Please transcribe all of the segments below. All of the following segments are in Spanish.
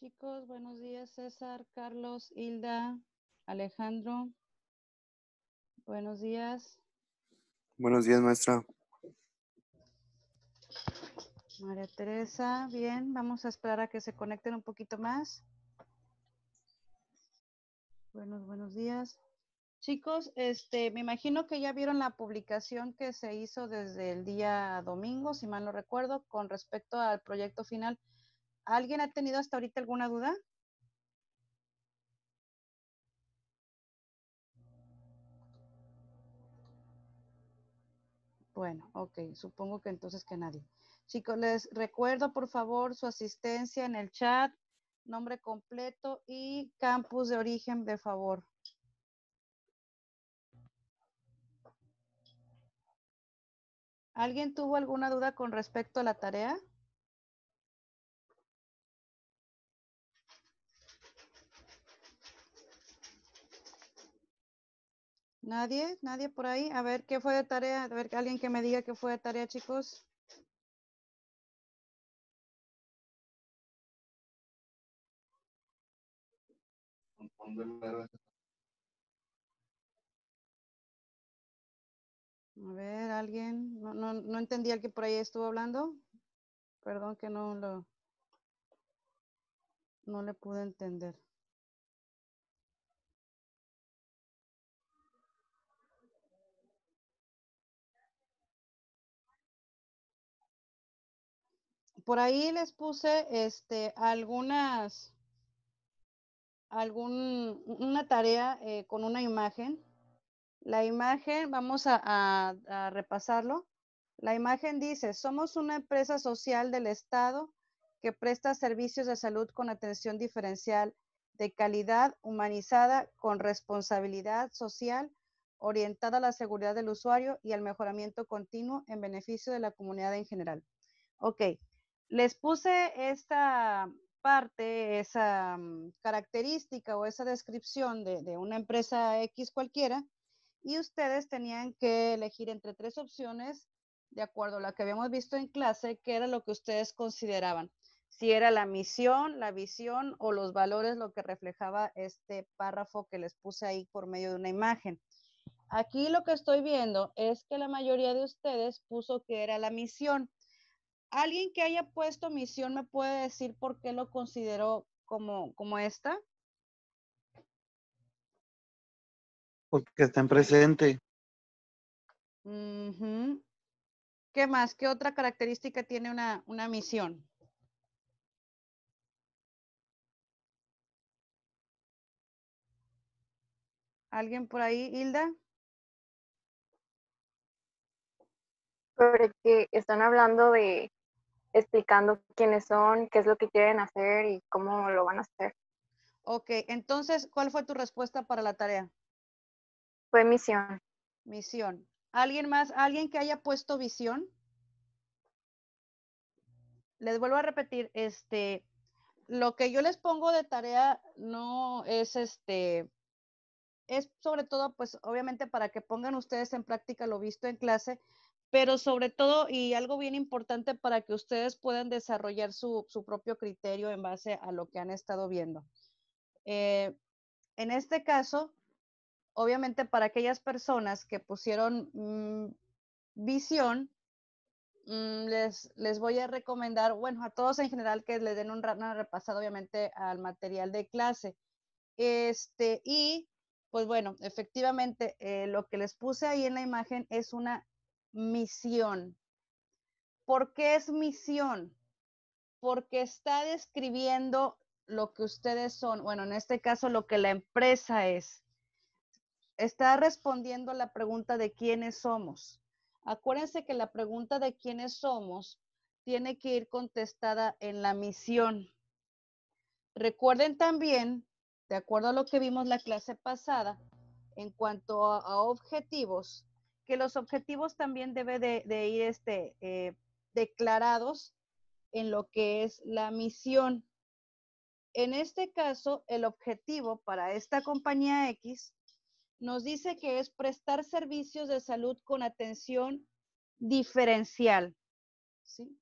chicos. Buenos días, César, Carlos, Hilda, Alejandro. Buenos días. Buenos días, maestra. María Teresa, bien, vamos a esperar a que se conecten un poquito más. Buenos, buenos días. Chicos, este, me imagino que ya vieron la publicación que se hizo desde el día domingo, si mal no recuerdo, con respecto al proyecto final. ¿Alguien ha tenido hasta ahorita alguna duda? Bueno, ok, supongo que entonces que nadie. Chicos, les recuerdo por favor su asistencia en el chat, nombre completo y campus de origen, de favor. ¿Alguien tuvo alguna duda con respecto a la tarea? ¿Nadie? ¿Nadie por ahí? A ver, ¿qué fue de tarea? A ver, alguien que me diga qué fue de tarea, chicos. A ver, alguien, no, no, no entendí al que por ahí estuvo hablando. Perdón que no lo, no le pude entender. por ahí les puse este, algunas, algún, una tarea eh, con una imagen. La imagen, vamos a, repasarlo. La imagen dice, somos una empresa social del Estado que presta servicios de salud con atención diferencial de calidad humanizada con responsabilidad social orientada a la seguridad del usuario y al mejoramiento continuo en beneficio de la comunidad en general. Ok, les puse esta parte, esa mm, característica o esa descripción de, una empresa X cualquiera y ustedes tenían que elegir entre tres opciones de acuerdo a lo que habíamos visto en clase, qué era lo que ustedes consideraban, si era la misión, la visión o los valores lo que reflejaba este párrafo que les puse ahí por medio de una imagen. Aquí lo que estoy viendo es que la mayoría de ustedes puso que era la misión. ¿Alguien que haya puesto misión me puede decir por qué lo consideró como, como esta? Porque está en presente. ¿Qué más? ¿Qué otra característica tiene una, una misión? ¿Alguien por ahí, Hilda? Porque están hablando de explicando quiénes son, qué es lo que quieren hacer y cómo lo van a hacer. Ok, entonces, ¿cuál fue tu respuesta para la tarea? Fue misión. Misión. ¿Alguien más? ¿Alguien que haya puesto visión? Les vuelvo a repetir, este, lo que yo les pongo de tarea no es este, es sobre todo, pues obviamente para que pongan ustedes en práctica lo visto en clase, pero sobre todo, y algo bien importante para que ustedes puedan desarrollar su, propio criterio en base a lo que han estado viendo. Eh, en este caso, obviamente para aquellas personas que pusieron mm, visión, mm, les, les voy a recomendar, bueno, a todos en general que les den un, repasado, obviamente, al material de clase. Este, y pues bueno, efectivamente, eh, lo que les puse ahí en la imagen es una misión. ¿Por qué es misión? Porque está describiendo lo que ustedes son, bueno, en este caso lo que la empresa es. Está respondiendo a la pregunta de quiénes somos. Acuérdense que la pregunta de quiénes somos tiene que ir contestada en la misión. Recuerden también, de acuerdo a lo que vimos la clase pasada, en cuanto a objetivos, los objetivos también debe de, ir este, eh, declarados en lo que es la misión. En este caso, el objetivo para esta compañía X nos dice que es prestar servicios de salud con atención diferencial, ¿sí?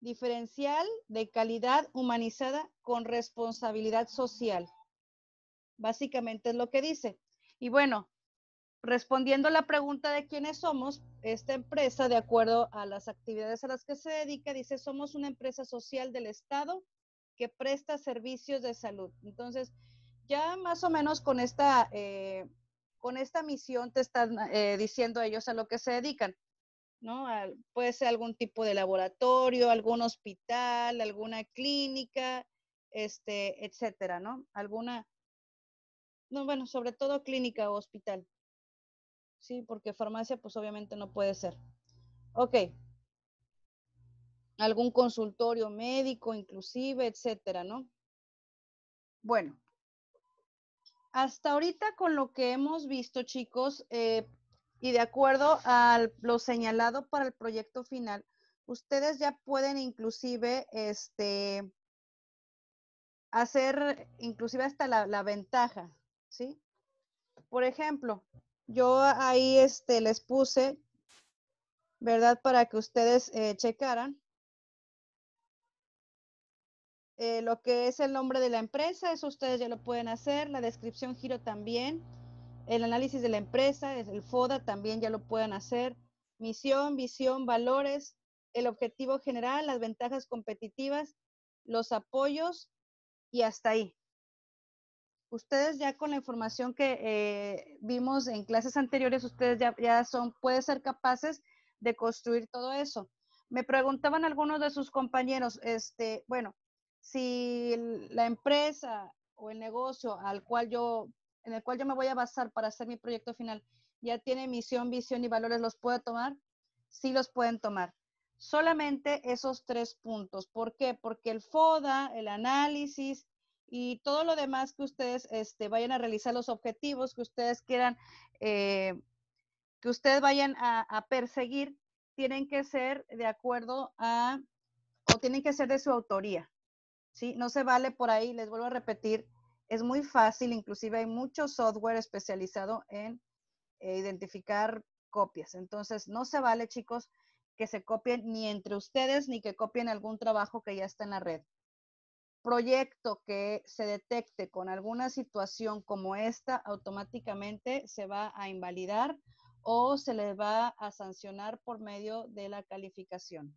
Diferencial de calidad humanizada con responsabilidad social. Básicamente es lo que dice. Y bueno, respondiendo a la pregunta de quiénes somos, esta empresa, de acuerdo a las actividades a las que se dedica, dice, somos una empresa social del Estado que presta servicios de salud. Entonces, ya más o menos con esta, eh, con esta misión te están eh, diciendo ellos a lo que se dedican, ¿no? puede ser algún tipo de laboratorio, algún hospital, alguna clínica, este, etcétera, ¿no? Alguna, no, bueno, sobre todo clínica o hospital. ¿sí? Porque farmacia, pues obviamente no puede ser. Ok. Algún consultorio médico, inclusive, etcétera, ¿no? Bueno. Hasta ahorita con lo que hemos visto, chicos, eh, y de acuerdo a lo señalado para el proyecto final, ustedes ya pueden inclusive este, hacer inclusive hasta la, la ventaja, ¿sí? Por ejemplo, yo ahí este, les puse, ¿verdad? Para que ustedes eh, checaran eh, lo que es el nombre de la empresa, eso ustedes ya lo pueden hacer, la descripción giro también, el análisis de la empresa, el FODA también ya lo pueden hacer, misión, visión, valores, el objetivo general, las ventajas competitivas, los apoyos y hasta ahí ustedes ya con la información que eh, vimos en clases anteriores, ustedes ya, ya son, pueden ser capaces de construir todo eso. Me preguntaban algunos de sus compañeros, este, bueno, si la empresa o el negocio al cual yo, en el cual yo me voy a basar para hacer mi proyecto final, ya tiene misión, visión y valores, ¿los puede tomar? Sí los pueden tomar. Solamente esos tres puntos. ¿Por qué? Porque el FODA, el análisis y todo lo demás que ustedes este, vayan a realizar, los objetivos que ustedes quieran, eh, que ustedes vayan a, perseguir, tienen que ser de acuerdo a, o tienen que ser de su autoría, ¿sí? No se vale por ahí, les vuelvo a repetir, es muy fácil, inclusive hay mucho software especializado en eh, identificar copias. Entonces, no se vale, chicos, que se copien ni entre ustedes ni que copien algún trabajo que ya está en la red proyecto que se detecte con alguna situación como esta, automáticamente se va a invalidar o se le va a sancionar por medio de la calificación.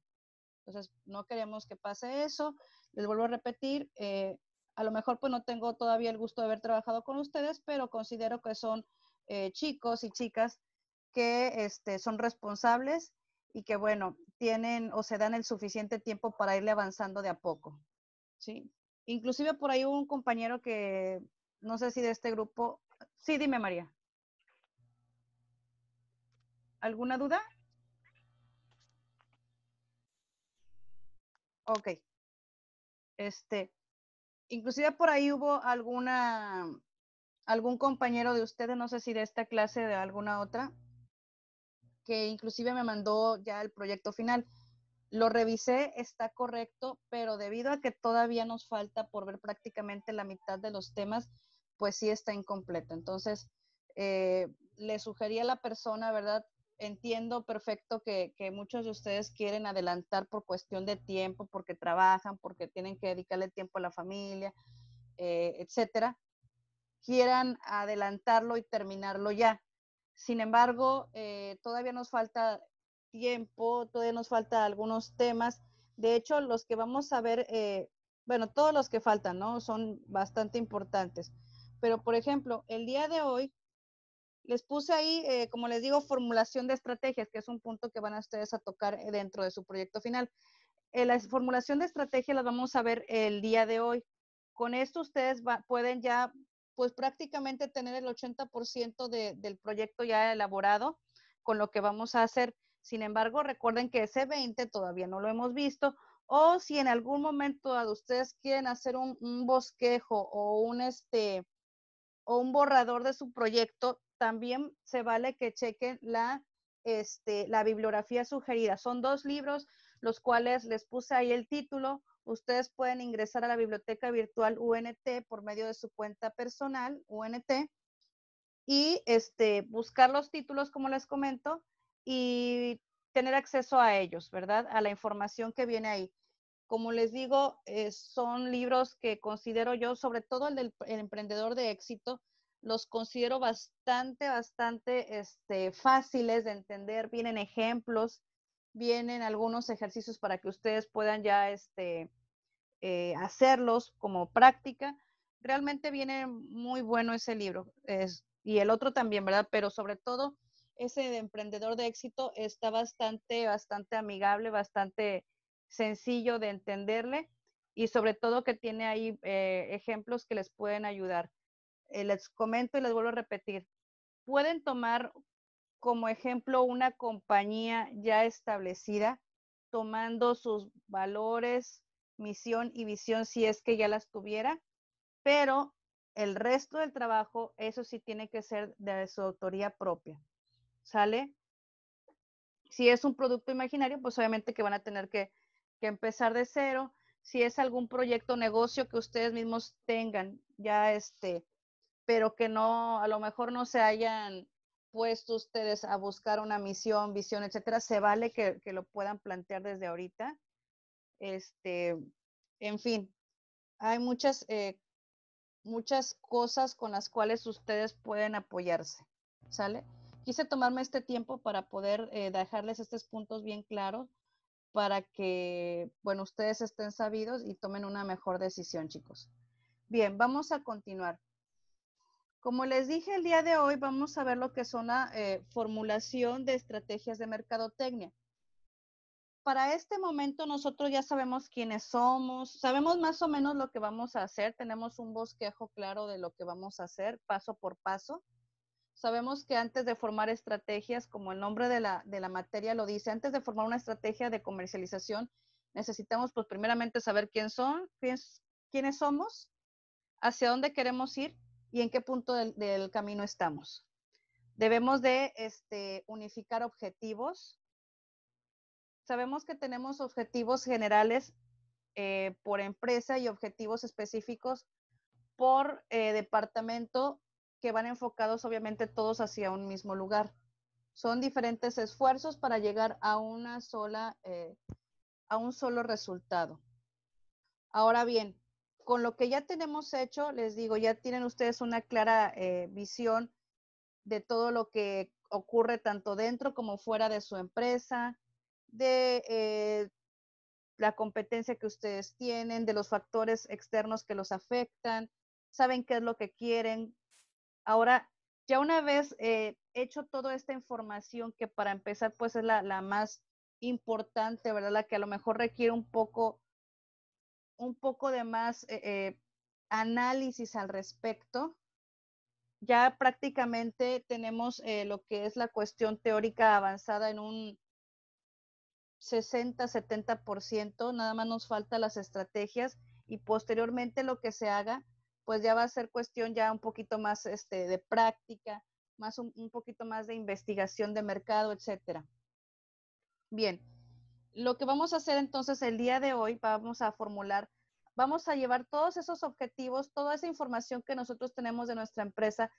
Entonces, no queremos que pase eso. Les vuelvo a repetir, eh, a lo mejor pues no tengo todavía el gusto de haber trabajado con ustedes, pero considero que son eh, chicos y chicas que este, son responsables y que, bueno, tienen o se dan el suficiente tiempo para irle avanzando de a poco. ¿sí? Inclusive por ahí hubo un compañero que, no sé si de este grupo, sí, dime María. ¿Alguna duda? Ok. Este, inclusive por ahí hubo alguna, algún compañero de ustedes, no sé si de esta clase, de alguna otra, que inclusive me mandó ya el proyecto final. Lo revisé, está correcto, pero debido a que todavía nos falta por ver prácticamente la mitad de los temas, pues sí está incompleto. Entonces, eh, le sugería a la persona, ¿verdad? Entiendo perfecto que, muchos de ustedes quieren adelantar por cuestión de tiempo, porque trabajan, porque tienen que dedicarle tiempo a la familia, eh, etcétera. Quieran adelantarlo y terminarlo ya. Sin embargo, eh, todavía nos falta tiempo, todavía nos falta algunos temas. De hecho, los que vamos a ver, eh, bueno, todos los que faltan, ¿no? Son bastante importantes. Pero, por ejemplo, el día de hoy les puse ahí, eh, como les digo, formulación de estrategias, que es un punto que van a ustedes a tocar eh, dentro de su proyecto final. la formulación de estrategias las vamos a ver el día de hoy. Con esto ustedes pueden ya, pues prácticamente tener el 80% del proyecto ya elaborado con lo que vamos a hacer. Sin embargo, recuerden que ese 20 todavía no lo hemos visto. O si en algún momento ustedes quieren hacer un, bosquejo o un, este, o un borrador de su proyecto, también se vale que chequen la, este, la bibliografía sugerida. Son dos libros, los cuales les puse ahí el título. Ustedes pueden ingresar a la biblioteca virtual UNT por medio de su cuenta personal, UNT, y este, buscar los títulos, como les comento, y tener acceso a ellos, ¿verdad? A la información que viene ahí. Como les digo, eh, son libros que considero yo, sobre todo el del emprendedor de éxito, los considero bastante, bastante este, fáciles de entender. Vienen ejemplos, vienen algunos ejercicios para que ustedes puedan ya este, eh, hacerlos como práctica. Realmente viene muy bueno ese libro. y el otro también, ¿verdad? Pero sobre todo ese emprendedor de éxito está bastante, bastante amigable, bastante sencillo de entenderle y sobre todo que tiene ahí eh, ejemplos que les pueden ayudar. Eh, les comento y les vuelvo a repetir, pueden tomar como ejemplo una compañía ya establecida, tomando sus valores, misión y visión si es que ya las tuviera, pero el resto del trabajo, eso sí tiene que ser de su autoría propia. ¿sale? Si es un producto imaginario, pues obviamente que van a tener que, empezar de cero. Si es algún proyecto o negocio que ustedes mismos tengan, ya este, pero que no, a lo mejor no se hayan puesto ustedes a buscar una misión, visión, etcétera, se vale que, lo puedan plantear desde ahorita. Este, en fin, hay muchas, eh, muchas cosas con las cuales ustedes pueden apoyarse, ¿sale? quise tomarme este tiempo para poder eh, dejarles estos puntos bien claros para que, bueno, ustedes estén sabidos y tomen una mejor decisión, chicos. Bien, vamos a continuar. Como les dije el día de hoy, vamos a ver lo que es una eh, formulación de estrategias de mercadotecnia. Para este momento nosotros ya sabemos quiénes somos, sabemos más o menos lo que vamos a hacer, tenemos un bosquejo claro de lo que vamos a hacer paso por paso. Sabemos que antes de formar estrategias, como el nombre de la, de la materia lo dice, antes de formar una estrategia de comercialización, necesitamos pues primeramente saber quién son, quiénes somos, hacia dónde queremos ir y en qué punto del, del camino estamos. Debemos de este, unificar objetivos. Sabemos que tenemos objetivos generales eh, por empresa y objetivos específicos por eh, departamento que van enfocados obviamente todos hacia un mismo lugar. Son diferentes esfuerzos para llegar a una sola, eh, a un solo resultado. Ahora bien, con lo que ya tenemos hecho, les digo, ya tienen ustedes una clara eh, visión de todo lo que ocurre tanto dentro como fuera de su empresa, de eh, la competencia que ustedes tienen, de los factores externos que los afectan, saben qué es lo que quieren, Ahora, ya una vez eh, hecho toda esta información que para empezar pues es la, más importante, ¿verdad? La que a lo mejor requiere un poco, un poco de más eh, eh, análisis al respecto. Ya prácticamente tenemos lo que es la cuestión teórica avanzada en un 60-70%, nada más nos falta las estrategias y posteriormente lo que se haga pues ya va a ser cuestión ya un poquito más este, de práctica, más un, poquito más de investigación de mercado, etcétera. Bien, lo que vamos a hacer entonces el día de hoy, vamos a formular, vamos a llevar todos esos objetivos, toda esa información que nosotros tenemos de nuestra empresa,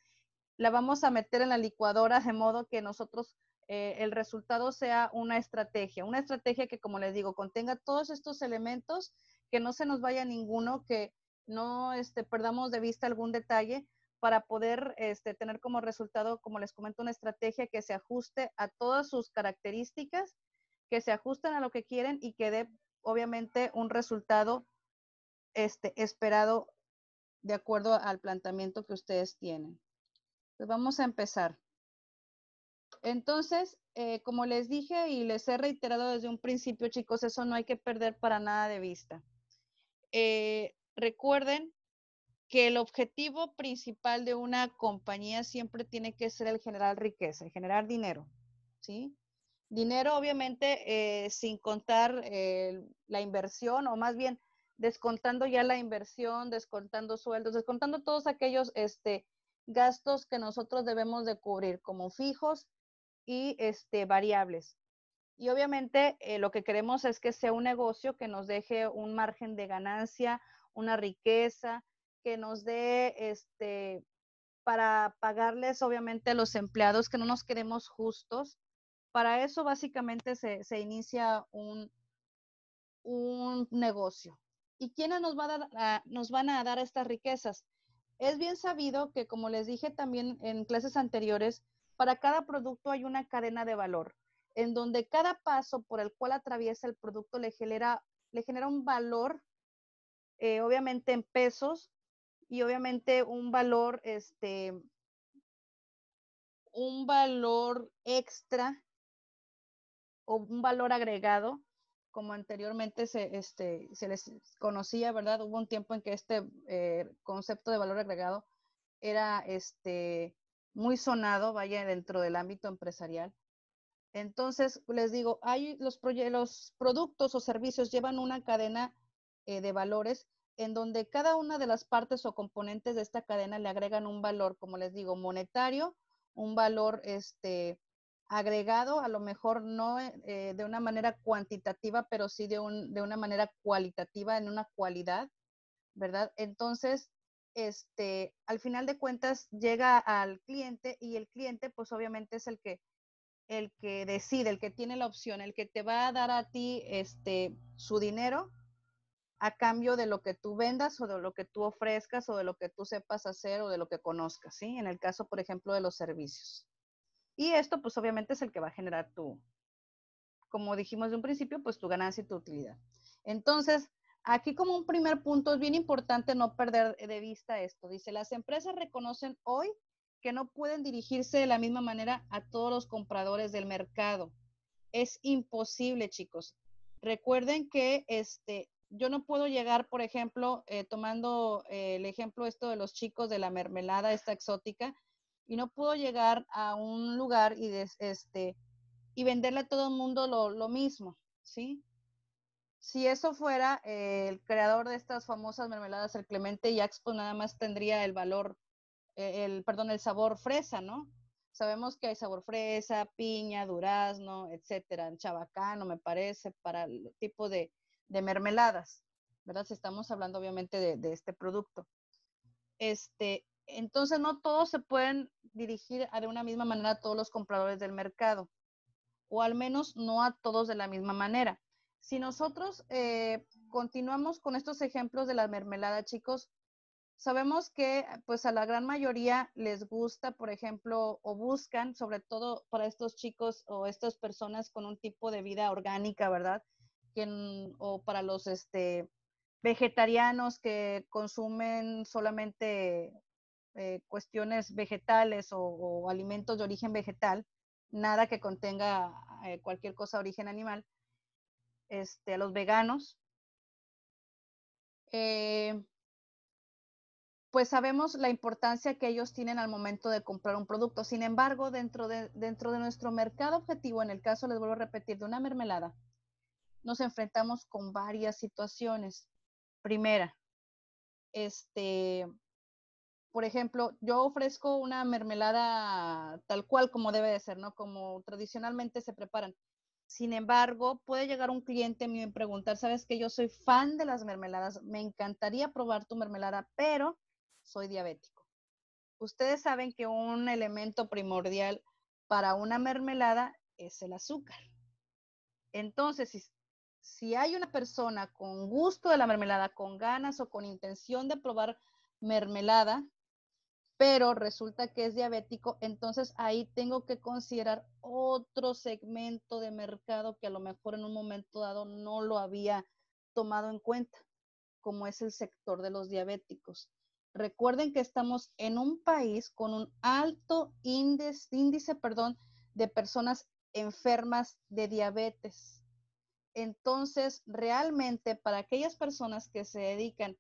la vamos a meter en la licuadora de modo que nosotros eh, el resultado sea una estrategia, una estrategia que, como les digo, contenga todos estos elementos, que no se nos vaya ninguno, que no este, perdamos de vista algún detalle para poder este, tener como resultado, como les comento, una estrategia que se ajuste a todas sus características, que se ajusten a lo que quieren y que dé, obviamente, un resultado este, esperado de acuerdo al planteamiento que ustedes tienen. Pues, vamos a empezar. Entonces, eh, como les dije y les he reiterado desde un principio, chicos, eso no hay que perder para nada de vista. Eh, Recuerden que el objetivo principal de una compañía siempre tiene que ser el generar riqueza, el generar dinero, ¿sí? Dinero, obviamente, eh, sin contar eh, la inversión, o más bien descontando ya la inversión, descontando sueldos, descontando todos aquellos este, gastos que nosotros debemos de cubrir como fijos y este, variables. Y obviamente eh, lo que queremos es que sea un negocio que nos deje un margen de ganancia, una riqueza, que nos dé este para pagarles obviamente a los empleados que no nos queremos justos. Para eso básicamente se, inicia un, un negocio. ¿Y quiénes nos, va nos van a dar estas riquezas? Es bien sabido que, como les dije también en clases anteriores, para cada producto hay una cadena de valor, en donde cada paso por el cual atraviesa el producto le genera, le genera un valor eh, obviamente en pesos y obviamente un valor, este, un valor extra o un valor agregado, como anteriormente se, este, se les conocía, ¿verdad? Hubo un tiempo en que este eh, concepto de valor agregado era este, muy sonado, vaya, dentro del ámbito empresarial. Entonces, les digo, hay los, los productos o servicios llevan una cadena eh, de valores en donde cada una de las partes o componentes de esta cadena le agregan un valor, como les digo, monetario, un valor este, agregado, a lo mejor no eh, eh, de una manera cuantitativa, pero sí de, un, de una manera cualitativa, en una cualidad, ¿verdad? Entonces, este, al final de cuentas llega al cliente y el cliente pues obviamente es el que, el que decide, el que tiene la opción, el que te va a dar a ti este, su dinero a cambio de lo que tú vendas o de lo que tú ofrezcas o de lo que tú sepas hacer o de lo que conozcas, ¿sí? En el caso, por ejemplo, de los servicios. Y esto, pues obviamente es el que va a generar tu, como dijimos de un principio, pues tu ganancia y tu utilidad. Entonces, aquí como un primer punto es bien importante no perder de vista esto. Dice, las empresas reconocen hoy que no pueden dirigirse de la misma manera a todos los compradores del mercado. Es imposible, chicos. Recuerden que este, yo no puedo llegar, por ejemplo, eh, tomando eh, el ejemplo esto de los chicos de la mermelada, esta exótica, y no puedo llegar a un lugar y, este, y venderle a todo el mundo lo, mismo, ¿sí? Si eso fuera eh, el creador de estas famosas mermeladas, el Clemente Yax, nada más tendría el valor, el, perdón, el sabor fresa, ¿no? Sabemos que hay sabor fresa, piña, durazno, etcétera, chabacano, me parece, para el tipo de, de mermeladas, ¿verdad? Si estamos hablando obviamente de, este producto. Este, entonces no todos se pueden dirigir de una misma manera a todos los compradores del mercado, o al menos no a todos de la misma manera. Si nosotros eh, continuamos con estos ejemplos de la mermelada, chicos, sabemos que pues a la gran mayoría les gusta, por ejemplo, o buscan, sobre todo para estos chicos o estas personas con un tipo de vida orgánica, ¿verdad? o para los este, vegetarianos que consumen solamente eh, cuestiones vegetales o, alimentos de origen vegetal, nada que contenga eh, cualquier cosa de origen animal, este, a los veganos. Eh, pues sabemos la importancia que ellos tienen al momento de comprar un producto. Sin embargo, dentro de, dentro de nuestro mercado objetivo, en el caso, les vuelvo a repetir, de una mermelada, nos enfrentamos con varias situaciones. Primera, este, por ejemplo, yo ofrezco una mermelada tal cual como debe de ser, ¿no? Como tradicionalmente se preparan. Sin embargo, puede llegar un cliente mío y preguntar, ¿sabes que yo soy fan de las mermeladas? Me encantaría probar tu mermelada, pero soy diabético. Ustedes saben que un elemento primordial para una mermelada es el azúcar. Entonces, si si hay una persona con gusto de la mermelada, con ganas o con intención de probar mermelada, pero resulta que es diabético, entonces ahí tengo que considerar otro segmento de mercado que a lo mejor en un momento dado no lo había tomado en cuenta, como es el sector de los diabéticos. Recuerden que estamos en un país con un alto índice, índice perdón, de personas enfermas de diabetes. Entonces, realmente para aquellas personas que se dedican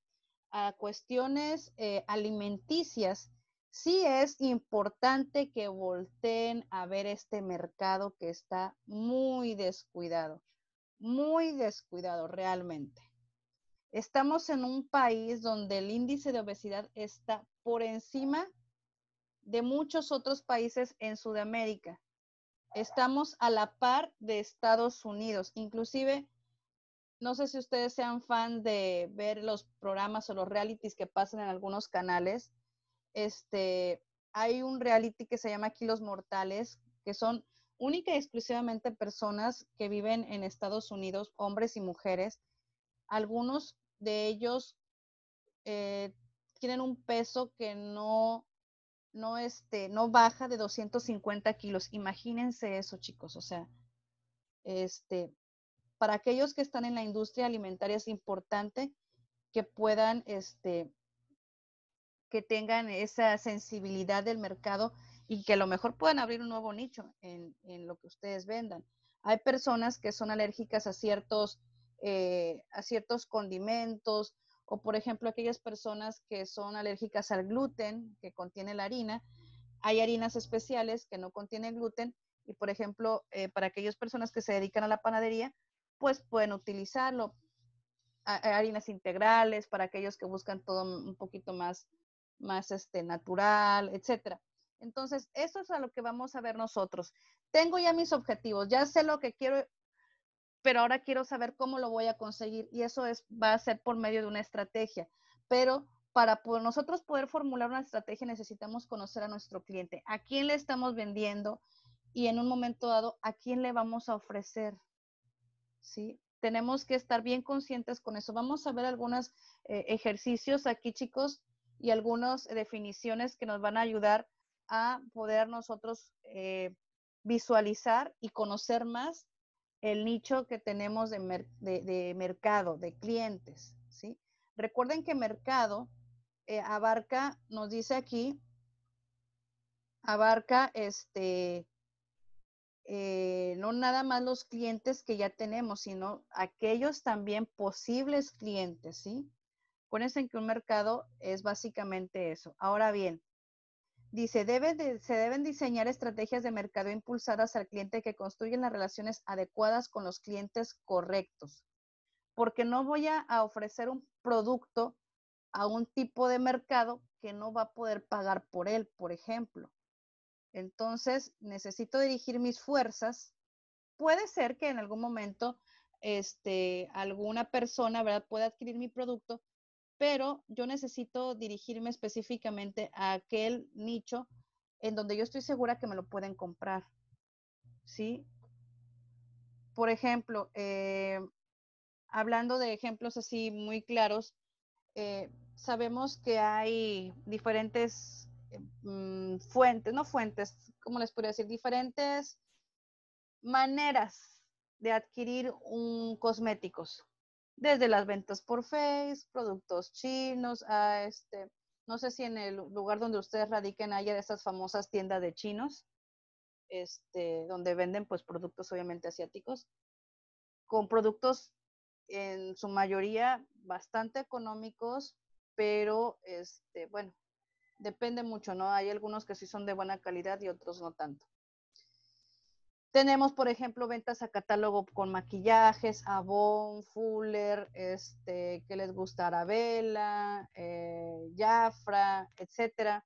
a cuestiones eh, alimenticias, sí es importante que volteen a ver este mercado que está muy descuidado, muy descuidado realmente. Estamos en un país donde el índice de obesidad está por encima de muchos otros países en Sudamérica. Estamos a la par de Estados Unidos. Inclusive, no sé si ustedes sean fan de ver los programas o los realities que pasan en algunos canales. Este, hay un reality que se llama Aquí los Mortales, que son única y exclusivamente personas que viven en Estados Unidos, hombres y mujeres. Algunos de ellos eh, tienen un peso que no no, este, no baja de 250 kilos. Imagínense eso, chicos. O sea, este, para aquellos que están en la industria alimentaria es importante que puedan, este, que tengan esa sensibilidad del mercado y que a lo mejor puedan abrir un nuevo nicho en, lo que ustedes vendan. Hay personas que son alérgicas a ciertos, eh, a ciertos condimentos, o por ejemplo, aquellas personas que son alérgicas al gluten, que contiene la harina, hay harinas especiales que no contienen gluten y por ejemplo, eh, para aquellas personas que se dedican a la panadería, pues pueden utilizarlo. harinas integrales, para aquellos que buscan todo un poquito más, más este, natural, etcétera. Entonces, eso es a lo que vamos a ver nosotros. Tengo ya mis objetivos, ya sé lo que quiero pero ahora quiero saber cómo lo voy a conseguir y eso es, va a ser por medio de una estrategia. Pero para nosotros poder formular una estrategia necesitamos conocer a nuestro cliente, a quién le estamos vendiendo y en un momento dado a quién le vamos a ofrecer. ¿Sí? Tenemos que estar bien conscientes con eso. Vamos a ver algunos eh, ejercicios aquí, chicos, y algunas definiciones que nos van a ayudar a poder nosotros eh, visualizar y conocer más el nicho que tenemos de, mercado, de clientes, ¿sí? Recuerden que mercado eh, abarca, nos dice aquí, abarca este, eh, no nada más los clientes que ya tenemos, sino aquellos también posibles clientes, ¿sí? Acuérdense que un mercado es básicamente eso. Ahora bien, Dice, se deben diseñar estrategias de mercado impulsadas al cliente que construyen las relaciones adecuadas con los clientes correctos, porque no voy a, ofrecer un producto a un tipo de mercado que no va a poder pagar por él, por ejemplo. Entonces, necesito dirigir mis fuerzas. Puede ser que en algún momento este, alguna persona pueda adquirir mi producto, pero yo necesito dirigirme específicamente a aquel nicho en donde yo estoy segura que me lo pueden comprar. ¿Sí? Por ejemplo, eh, hablando de ejemplos así muy claros, eh, sabemos que hay diferentes eh, mm, fuentes, no fuentes, ¿cómo les podría decir? Diferentes maneras de adquirir un cosméticos desde las ventas por Face, productos chinos, a este, no sé si en el lugar donde ustedes radiquen haya esas famosas tiendas de chinos, este, donde venden pues productos obviamente asiáticos, con productos en su mayoría bastante económicos, pero este, bueno, depende mucho, ¿no? Hay algunos que sí son de buena calidad y otros no tanto. Tenemos, por ejemplo, ventas a catálogo con maquillajes, Avon, Fuller, este, que les gusta Arabella, eh, Jafra, etcétera.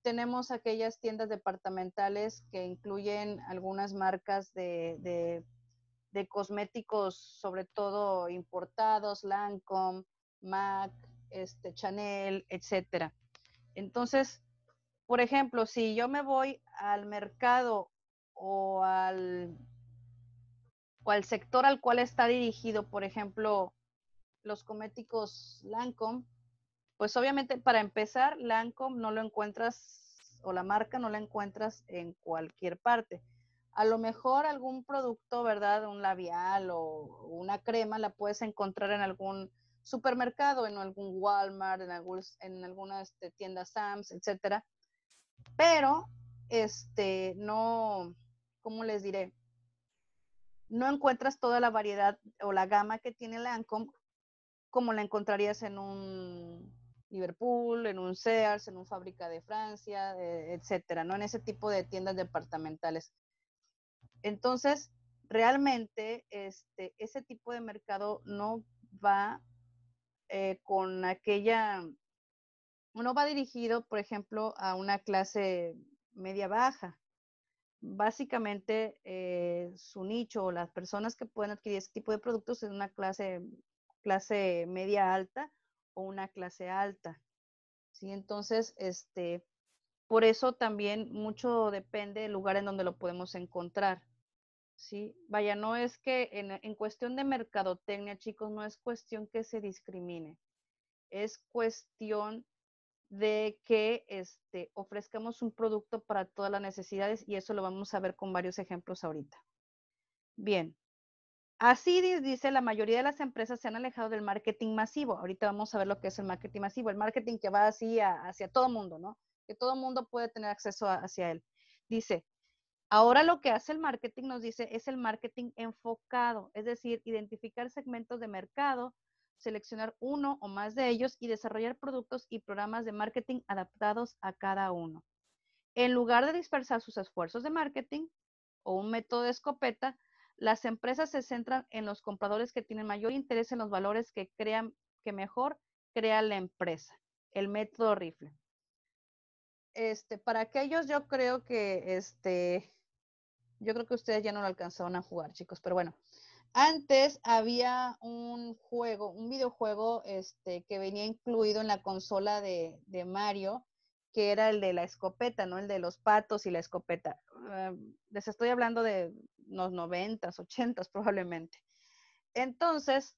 Tenemos aquellas tiendas departamentales que incluyen algunas marcas de, cosméticos, sobre todo importados, Lancome, MAC, este, Chanel, etcétera. Entonces, por ejemplo, si yo me voy al mercado o al, o sector al cual está dirigido, por ejemplo, los cométicos Lancome, pues obviamente para empezar, Lancome no lo encuentras o la marca no la encuentras en cualquier parte. A lo mejor algún producto, ¿verdad? Un labial o una crema la puedes encontrar en algún supermercado, en algún Walmart, en, algún, en alguna este, tienda Sams, etcétera. Pero, este, no, ¿cómo les diré? No encuentras toda la variedad o la gama que tiene Lancome como la encontrarías en un Liverpool, en un Sears, en un Fábrica de Francia, eh, etcétera, ¿no? En ese tipo de tiendas departamentales. Entonces, realmente este, ese tipo de mercado no va eh, con aquella, no va dirigido, por ejemplo, a una clase media baja, básicamente eh, su nicho o las personas que pueden adquirir este tipo de productos es una clase, clase media alta o una clase alta. ¿sí? Entonces, este, por eso también mucho depende del lugar en donde lo podemos encontrar. ¿sí? Vaya, no es que en, en cuestión de mercadotecnia, chicos, no es cuestión que se discrimine. Es cuestión de que este, ofrezcamos un producto para todas las necesidades y eso lo vamos a ver con varios ejemplos ahorita. Bien, así dice, la mayoría de las empresas se han alejado del marketing masivo. Ahorita vamos a ver lo que es el marketing masivo, el marketing que va así hacia todo mundo, ¿no? Que todo mundo puede tener acceso hacia él. Dice, ahora lo que hace el marketing, nos dice, es el marketing enfocado, es decir, identificar segmentos de mercado seleccionar uno o más de ellos y desarrollar productos y programas de marketing adaptados a cada uno. En lugar de dispersar sus esfuerzos de marketing o un método de escopeta, las empresas se centran en los compradores que tienen mayor interés en los valores que crean que mejor crea la empresa, el método rifle. Este, para aquellos yo creo que este, yo creo que ustedes ya no lo alcanzaron a jugar, chicos, pero bueno, antes había un juego, un videojuego este, que venía incluido en la consola de, Mario, que era el de la escopeta, ¿no? El de los patos y la escopeta. Ah, les estoy hablando de los noventas, ochentas probablemente. Entonces,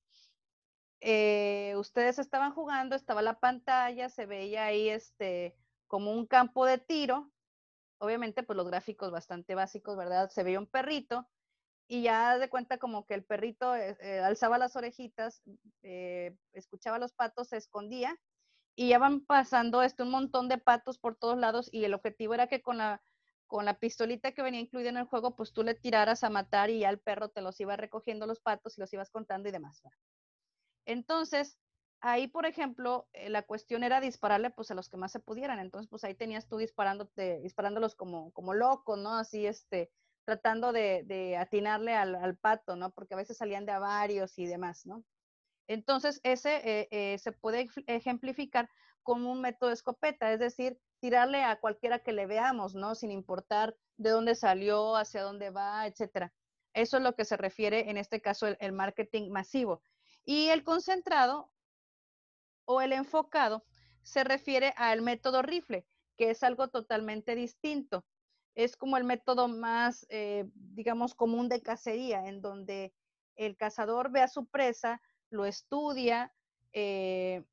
eh, ustedes estaban jugando, estaba la pantalla, se veía ahí este, como un campo de tiro. Obviamente, pues los gráficos bastante básicos, ¿verdad? Se veía un perrito y ya de cuenta como que el perrito eh, eh, alzaba las orejitas, eh, escuchaba los patos, se escondía y ya van pasando este, un montón de patos por todos lados y el objetivo era que con la, con la pistolita que venía incluida en el juego, pues tú le tiraras a matar y ya el perro te los iba recogiendo los patos y los ibas contando y demás. Entonces, ahí, por ejemplo, la cuestión era dispararle pues a los que más se pudieran. Entonces, pues ahí tenías tú disparándote, disparándolos como, como locos, ¿no? Así, este, tratando de, atinarle al, pato, ¿no? Porque a veces salían de varios y demás, ¿no? Entonces, ese eh, eh, se puede ejemplificar como un método escopeta, es decir, tirarle a cualquiera que le veamos, ¿no? Sin importar de dónde salió, hacia dónde va, etcétera. Eso es lo que se refiere en este caso el, el marketing masivo. Y el concentrado o el enfocado se refiere al método rifle, que es algo totalmente distinto es como el método más, eh, digamos, común de cacería, en donde el cazador ve a su presa, lo estudia, eh,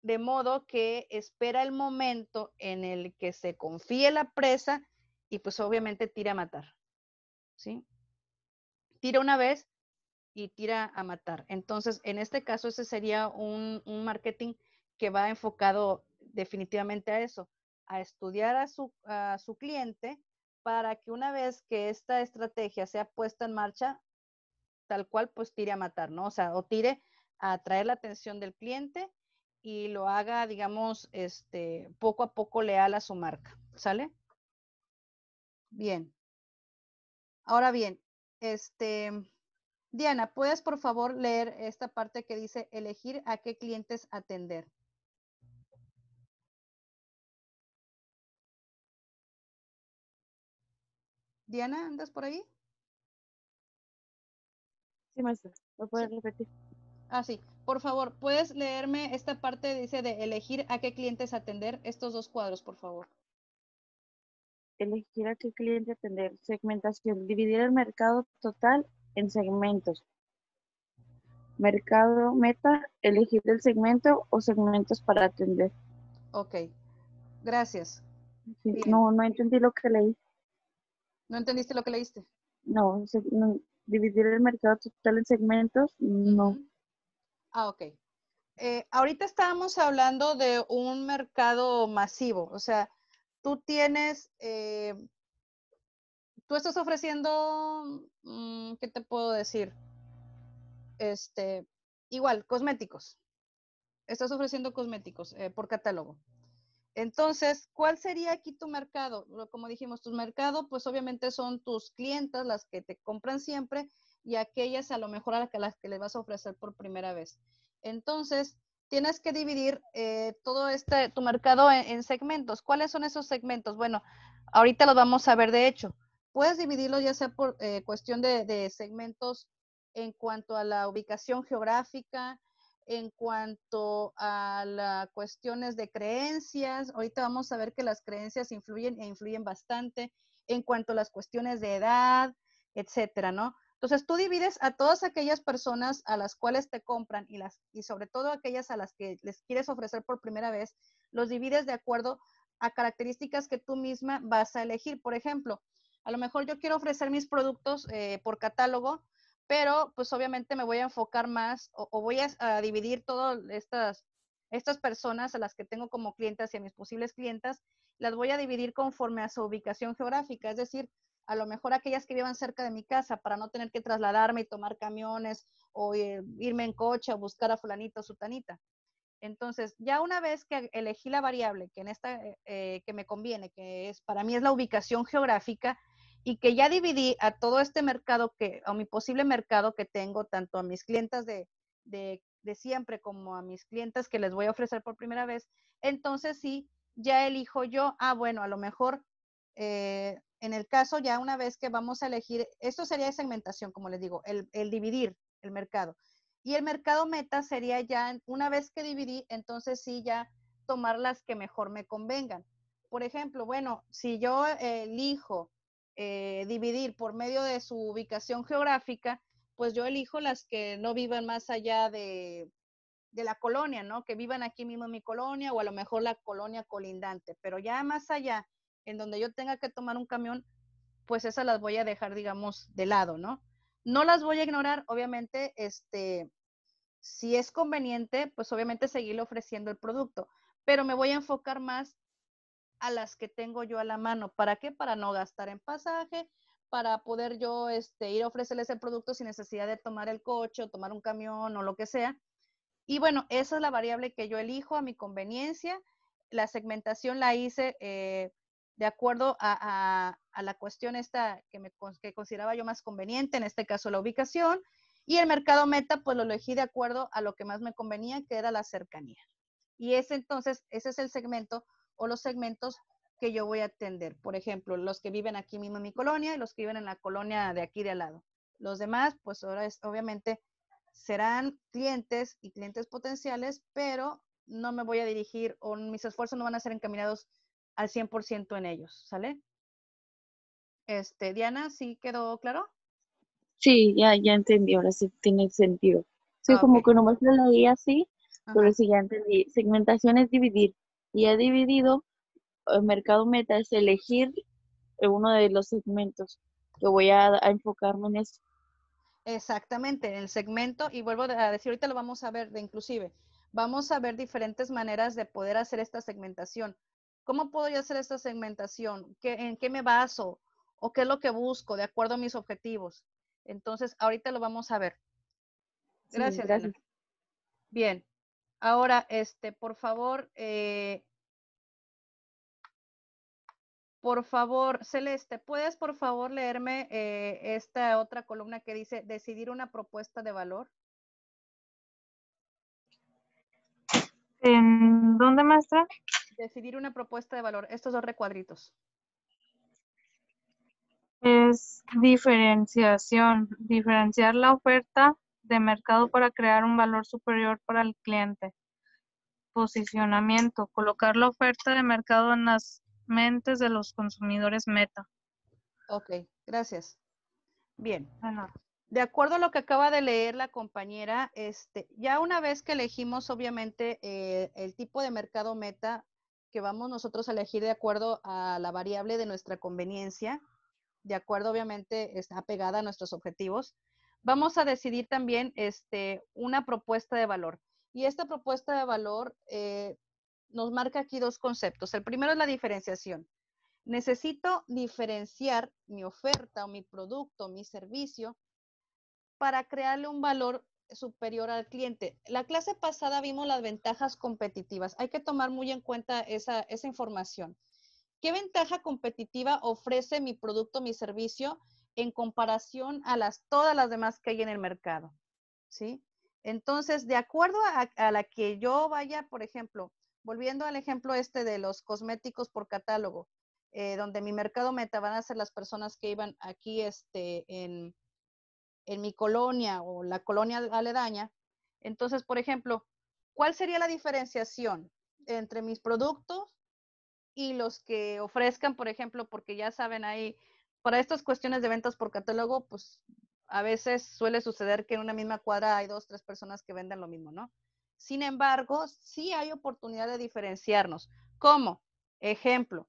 de modo que espera el momento en el que se confíe la presa y pues obviamente tira a matar, ¿sí? Tira una vez y tira a matar. Entonces, en este caso, ese sería un marketing que va enfocado definitivamente a eso a estudiar a su, cliente para que una vez que esta estrategia sea puesta en marcha, tal cual pues tire a matar, ¿no? O sea, o tire a atraer la atención del cliente y lo haga, digamos, este, poco a poco leal a su marca, ¿sale? Bien. Ahora bien, este, Diana, ¿puedes por favor leer esta parte que dice elegir a qué clientes atender? Diana, ¿andas por ahí? Sí, maestra, ¿lo puedes repetir? Ah, sí. Por favor, ¿puedes leerme esta parte, dice, de elegir a qué clientes atender? Estos dos cuadros, por favor. Elegir a qué cliente atender. Segmentación. Dividir el mercado total en segmentos. Mercado meta, elegir el segmento o segmentos para atender. Ok, gracias. no, no entendí lo que leí. ¿No entendiste lo que leíste? No, dividir el mercado total en segmentos, no. Ah, ok. Eh, ahorita estábamos hablando de un mercado masivo, o sea, tú tienes, eh, tú estás ofreciendo, mm, ¿qué te puedo decir? Este, igual, cosméticos. Estás ofreciendo cosméticos eh, por catálogo. Entonces, ¿cuál sería aquí tu mercado? Como dijimos, tu mercado, pues obviamente son tus clientas, las que te compran siempre, y aquellas a lo mejor a las que les vas a ofrecer por primera vez. Entonces, tienes que dividir eh, todo este, tu mercado en, segmentos. ¿Cuáles son esos segmentos? Bueno, ahorita los vamos a ver de hecho. Puedes dividirlos ya sea por eh, cuestión de, segmentos en cuanto a la ubicación geográfica, en cuanto a las cuestiones de creencias. Ahorita vamos a ver que las creencias influyen e influyen bastante en cuanto a las cuestiones de edad, etcétera, ¿no? Entonces tú divides a todas aquellas personas a las cuales te compran y las y sobre todo aquellas a las que les quieres ofrecer por primera vez, los divides de acuerdo a características que tú misma vas a elegir. Por ejemplo, a lo mejor yo quiero ofrecer mis productos eh, por catálogo pero pues obviamente me voy a enfocar más o, voy a, dividir todas estas, estas personas a las que tengo como clientes y a mis posibles clientes las voy a dividir conforme a su ubicación geográfica, es decir, a lo mejor aquellas que vivan cerca de mi casa para no tener que trasladarme y tomar camiones o eh, irme en coche o buscar a fulanito o sutanita. Entonces, ya una vez que elegí la variable que, en esta, eh, eh, que me conviene, que es para mí es la ubicación geográfica, y que ya dividí a todo este mercado que, a mi posible mercado que tengo, tanto a mis clientes de, siempre como a mis clientes que les voy a ofrecer por primera vez, entonces sí, ya elijo yo, ah, bueno, a lo mejor eh, en el caso ya una vez que vamos a elegir, esto sería segmentación, como les digo, el, el dividir el mercado. Y el mercado meta sería ya, una vez que dividí, entonces sí ya tomar las que mejor me convengan. Por ejemplo, bueno, si yo eh, elijo eh, dividir por medio de su ubicación geográfica, pues yo elijo las que no vivan más allá de, de la colonia, ¿no? Que vivan aquí mismo en mi colonia o a lo mejor la colonia colindante, pero ya más allá, en donde yo tenga que tomar un camión, pues esas las voy a dejar, digamos, de lado, ¿no? No las voy a ignorar, obviamente, este, si es conveniente, pues obviamente seguirle ofreciendo el producto, pero me voy a enfocar más a las que tengo yo a la mano. ¿Para qué? Para no gastar en pasaje, para poder yo este, ir a ofrecerles el producto sin necesidad de tomar el coche o tomar un camión o lo que sea. Y bueno, esa es la variable que yo elijo a mi conveniencia. La segmentación la hice eh, de acuerdo a, la cuestión esta que, me, que consideraba yo más conveniente, en este caso la ubicación. Y el mercado meta, pues lo elegí de acuerdo a lo que más me convenía, que era la cercanía. Y ese entonces, ese es el segmento o los segmentos que yo voy a atender. Por ejemplo, los que viven aquí mismo en mi colonia y los que viven en la colonia de aquí de al lado. Los demás, pues ahora es, obviamente serán clientes y clientes potenciales, pero no me voy a dirigir o mis esfuerzos no van a ser encaminados al 100% en ellos, ¿sale? Este, Diana, ¿sí quedó claro? Sí, ya, ya entendí, ahora sí tiene sentido. Sí, ah, como que nomás lo leí así, pero sí ya entendí. Segmentación es dividir y ha dividido el eh, mercado meta es elegir eh, uno de los segmentos que voy a, enfocarme en eso. Exactamente, en el segmento, y vuelvo a decir, ahorita lo vamos a ver de inclusive, vamos a ver diferentes maneras de poder hacer esta segmentación. ¿Cómo puedo yo hacer esta segmentación? ¿Qué, ¿En qué me baso? ¿O qué es lo que busco de acuerdo a mis objetivos? Entonces, ahorita lo vamos a ver. Gracias. Bien, Ahora, este, por favor, eh por favor, Celeste, ¿puedes por favor leerme eh, esta otra columna que dice decidir una propuesta de valor? ¿En dónde, maestra? Decidir una propuesta de valor, estos dos recuadritos. Es diferenciación, diferenciar la oferta de mercado para crear un valor superior para el cliente. Posicionamiento, colocar la oferta de mercado en las mentes de los consumidores meta. Ok, gracias. Bien. De acuerdo a lo que acaba de leer la compañera, este, ya una vez que elegimos obviamente eh, el tipo de mercado meta que vamos nosotros a elegir de acuerdo a la variable de nuestra conveniencia, de acuerdo obviamente está pegada a nuestros objetivos, vamos a decidir también este, una propuesta de valor. Y esta propuesta de valor eh, nos marca aquí dos conceptos. El primero es la diferenciación. Necesito diferenciar mi oferta o mi producto, mi servicio, para crearle un valor superior al cliente. La clase pasada vimos las ventajas competitivas. Hay que tomar muy en cuenta esa, esa información. ¿Qué ventaja competitiva ofrece mi producto, mi servicio? en comparación a las, todas las demás que hay en el mercado, ¿sí? Entonces, de acuerdo a, la que yo vaya, por ejemplo, volviendo al ejemplo este de los cosméticos por catálogo, eh, donde mi mercado meta van a ser las personas que iban aquí este, en, en mi colonia o la colonia aledaña. Entonces, por ejemplo, ¿cuál sería la diferenciación entre mis productos y los que ofrezcan, por ejemplo, porque ya saben ahí para estas cuestiones de ventas por catálogo, pues a veces suele suceder que en una misma cuadra hay dos, tres personas que venden lo mismo, ¿no? Sin embargo, sí hay oportunidad de diferenciarnos. ¿Cómo? Ejemplo,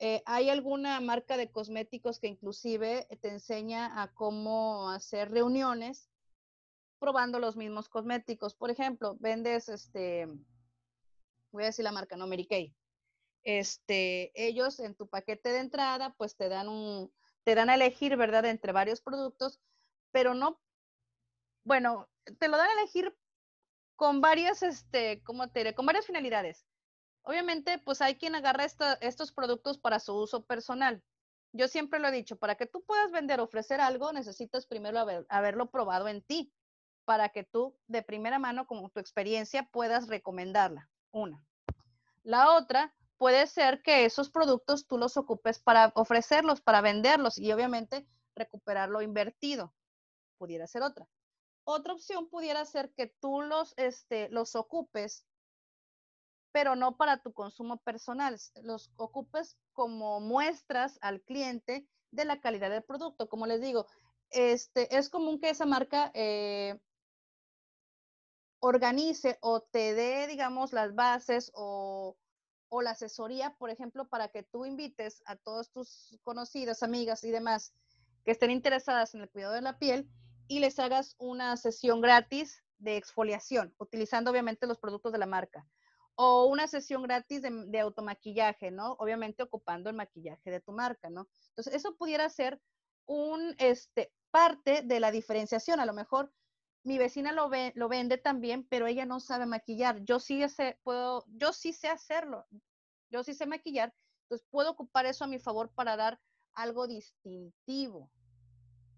eh, hay alguna marca de cosméticos que inclusive te enseña a cómo hacer reuniones probando los mismos cosméticos. Por ejemplo, vendes este, voy a decir la marca, no, Mary Kay. Este, ellos en tu paquete de entrada, pues te dan un, te dan a elegir, ¿verdad?, entre varios productos, pero no, bueno, te lo dan a elegir con varias, este, como te diré? Con varias finalidades. Obviamente, pues hay quien agarra estos productos para su uso personal. Yo siempre lo he dicho, para que tú puedas vender, ofrecer algo, necesitas primero haberlo probado en ti, para que tú de primera mano, con tu experiencia, puedas recomendarla. Una. La otra, puede ser que esos productos tú los ocupes para ofrecerlos, para venderlos y obviamente recuperar lo invertido. Pudiera ser otra. Otra opción pudiera ser que tú los, este, los ocupes, pero no para tu consumo personal. Los ocupes como muestras al cliente de la calidad del producto. Como les digo, este, es común que esa marca eh, organice o te dé, digamos, las bases o o la asesoría, por ejemplo, para que tú invites a todos tus conocidas, amigas y demás que estén interesadas en el cuidado de la piel y les hagas una sesión gratis de exfoliación, utilizando obviamente los productos de la marca. O una sesión gratis de, de automaquillaje, ¿no? Obviamente ocupando el maquillaje de tu marca, ¿no? Entonces, eso pudiera ser un, este, parte de la diferenciación. A lo mejor mi vecina lo, vende también, pero ella no sabe maquillar. Yo sí, puedo, yo sí sé hacerlo, yo sí sé maquillar, entonces puedo ocupar eso a mi favor para dar algo distintivo.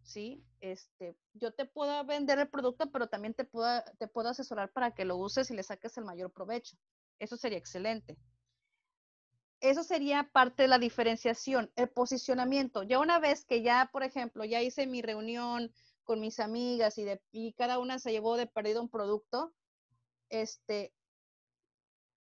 ¿Sí? Este, yo te puedo vender el producto, pero también te puedo, te puedo asesorar para que lo uses y le saques el mayor provecho. Eso sería excelente. Eso sería parte de la diferenciación, el posicionamiento. Ya una vez que ya, por ejemplo, ya hice mi reunión, con mis amigas y, de, y cada una se llevó de perdido un producto, este,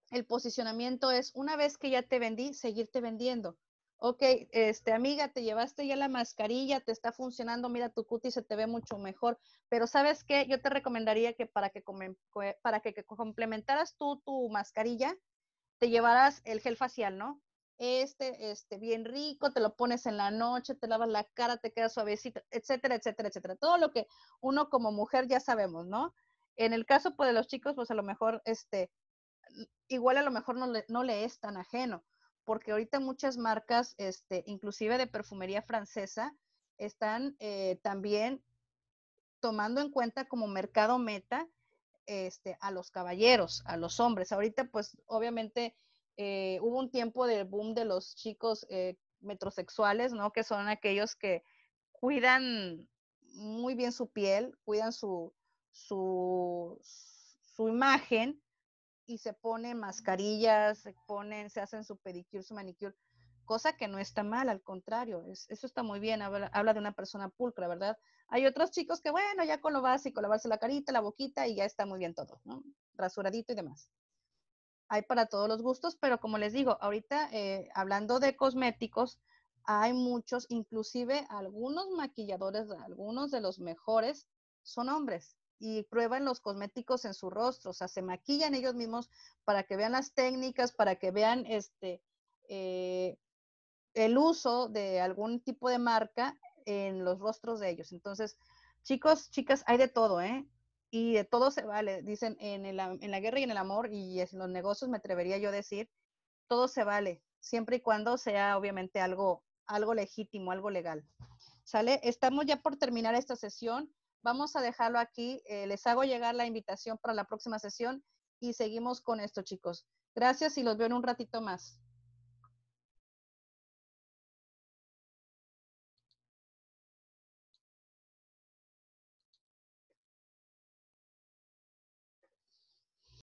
el posicionamiento es una vez que ya te vendí, seguirte vendiendo. Ok, este, amiga, te llevaste ya la mascarilla, te está funcionando, mira tu cutis se te ve mucho mejor, pero ¿sabes qué? Yo te recomendaría que para que, para que complementaras tú tu mascarilla, te llevaras el gel facial, ¿no? este, este, bien rico, te lo pones en la noche, te lavas la cara, te queda suavecito, etcétera, etcétera, etcétera. Todo lo que uno como mujer ya sabemos, ¿no? En el caso pues, de los chicos, pues a lo mejor, este, igual a lo mejor no le, no le es tan ajeno, porque ahorita muchas marcas, este, inclusive de perfumería francesa, están eh, también tomando en cuenta como mercado meta este, a los caballeros, a los hombres. Ahorita, pues, obviamente, eh, hubo un tiempo del boom de los chicos eh, metrosexuales, ¿no? Que son aquellos que cuidan muy bien su piel, cuidan su, su, su imagen y se ponen mascarillas, se ponen, se hacen su pedicure, su manicure, cosa que no está mal, al contrario, eso está muy bien, habla, habla, de una persona pulcra, ¿verdad? Hay otros chicos que, bueno, ya con lo básico, lavarse la carita, la boquita y ya está muy bien todo, ¿no? Rasuradito y demás hay para todos los gustos, pero como les digo, ahorita eh, hablando de cosméticos, hay muchos, inclusive algunos maquilladores, algunos de los mejores son hombres y prueban los cosméticos en su rostro, o sea, se maquillan ellos mismos para que vean las técnicas, para que vean este eh, el uso de algún tipo de marca en los rostros de ellos. Entonces, chicos, chicas, hay de todo, ¿eh? y de eh, todo se vale. Dicen en, en la guerra y en el amor y en los negocios, me atrevería yo a decir, todo se vale, siempre y cuando sea obviamente algo, algo legítimo, algo legal. ¿Sale? Estamos ya por terminar esta sesión. Vamos a dejarlo aquí. Eh, les hago llegar la invitación para la próxima sesión y seguimos con esto, chicos. Gracias y los veo en un ratito más.